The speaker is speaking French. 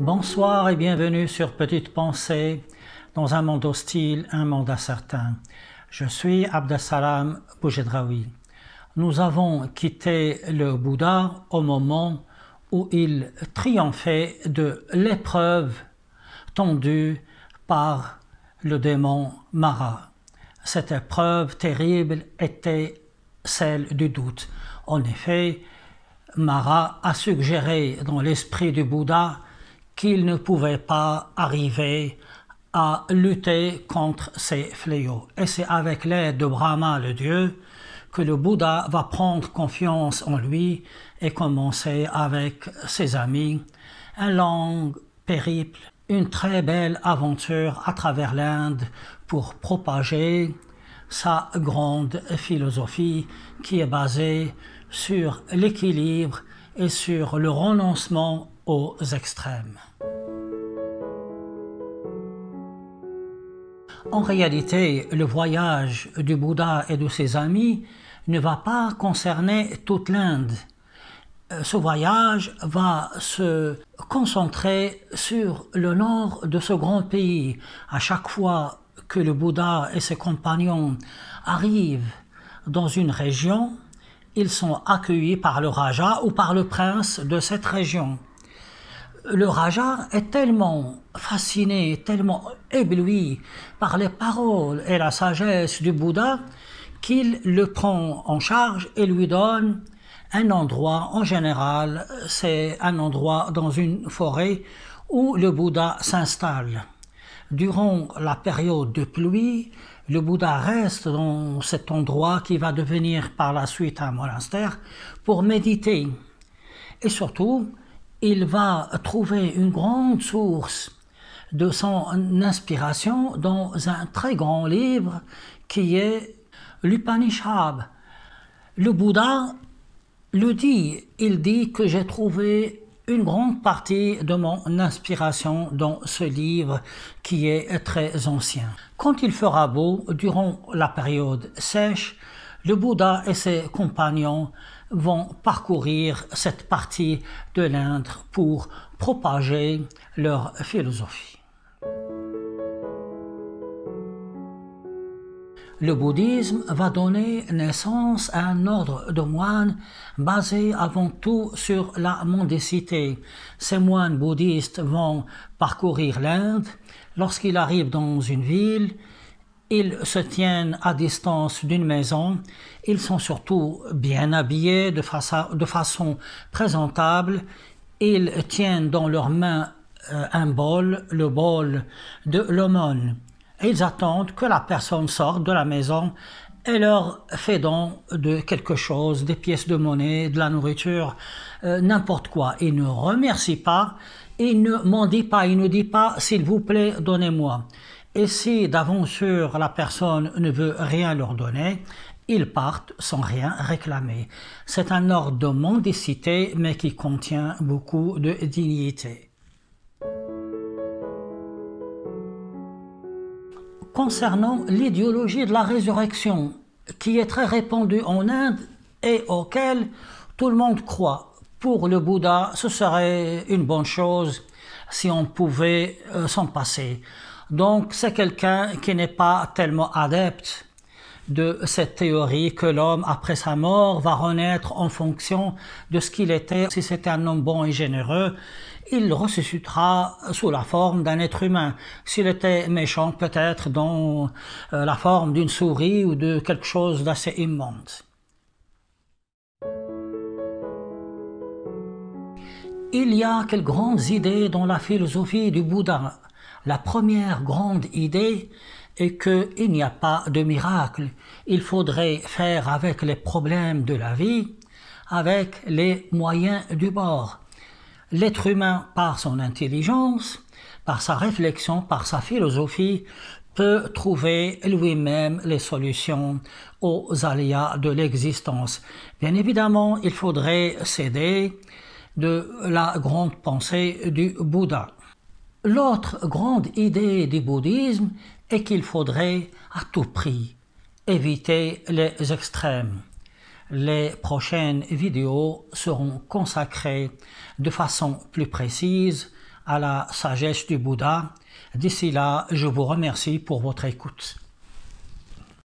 Bonsoir et bienvenue sur Petite Pensée, dans un monde hostile, un monde incertain. Je suis Abdassalam Boujedraoui. Nous avons quitté le Bouddha au moment où il triomphait de l'épreuve tendue par le démon Mara. Cette épreuve terrible était celle du doute. En effet, Mara a suggéré dans l'esprit du Bouddha qu'il ne pouvait pas arriver à lutter contre ces fléaux. Et c'est avec l'aide de Brahma, le dieu, que le Bouddha va prendre confiance en lui et commencer avec ses amis un long périple, une très belle aventure à travers l'Inde pour propager sa grande philosophie qui est basée sur l'équilibre et sur le renoncement aux extrêmes. En réalité, le voyage du Bouddha et de ses amis ne va pas concerner toute l'Inde. Euh, ce voyage va se concentrer sur le nord de ce grand pays. À chaque fois que le Bouddha et ses compagnons arrivent dans une région, ils sont accueillis par le Raja ou par le prince de cette région le Raja est tellement fasciné, tellement ébloui par les paroles et la sagesse du Bouddha qu'il le prend en charge et lui donne un endroit, en général, c'est un endroit dans une forêt où le Bouddha s'installe. Durant la période de pluie, le Bouddha reste dans cet endroit qui va devenir par la suite un monastère pour méditer. Et surtout, il va trouver une grande source de son inspiration dans un très grand livre qui est l'Upanishad. Le Bouddha le dit, il dit que j'ai trouvé une grande partie de mon inspiration dans ce livre qui est très ancien. Quand il fera beau, durant la période sèche, le Bouddha et ses compagnons vont parcourir cette partie de l'Inde pour propager leur philosophie. Le bouddhisme va donner naissance à un ordre de moines basé avant tout sur la mendicité. Ces moines bouddhistes vont parcourir l'Inde. Lorsqu'ils arrivent dans une ville, ils se tiennent à distance d'une maison, ils sont surtout bien habillés de, façon présentable, ils tiennent dans leurs mains euh, un bol, le bol de l'aumône. Ils attendent que la personne sorte de la maison et leur fait don de quelque chose, des pièces de monnaie, de la nourriture, euh, n'importe quoi. Ils ne remercient pas, ils ne m'en disent pas, ils ne disent pas s'il vous plaît, donnez-moi. Et si d'aventure la personne ne veut rien leur donner, ils partent sans rien réclamer. C'est un ordre de mendicité, mais qui contient beaucoup de dignité. Concernant l'idéologie de la résurrection, qui est très répandue en Inde et auquel tout le monde croit. Pour le Bouddha, ce serait une bonne chose si on pouvait euh, s'en passer. Donc c'est quelqu'un qui n'est pas tellement adepte de cette théorie que l'homme, après sa mort, va renaître en fonction de ce qu'il était. Si c'était un homme bon et généreux, il ressuscitera sous la forme d'un être humain. S'il était méchant, peut-être dans euh, la forme d'une souris ou de quelque chose d'assez immonde. Il y a quelques grandes idées dans la philosophie du Bouddha la première grande idée est qu'il n'y a pas de miracle. Il faudrait faire avec les problèmes de la vie, avec les moyens du bord. L'être humain, par son intelligence, par sa réflexion, par sa philosophie, peut trouver lui-même les solutions aux aléas de l'existence. Bien évidemment, il faudrait céder de la grande pensée du Bouddha. L'autre grande idée du bouddhisme est qu'il faudrait à tout prix éviter les extrêmes. Les prochaines vidéos seront consacrées de façon plus précise à la sagesse du Bouddha. D'ici là, je vous remercie pour votre écoute.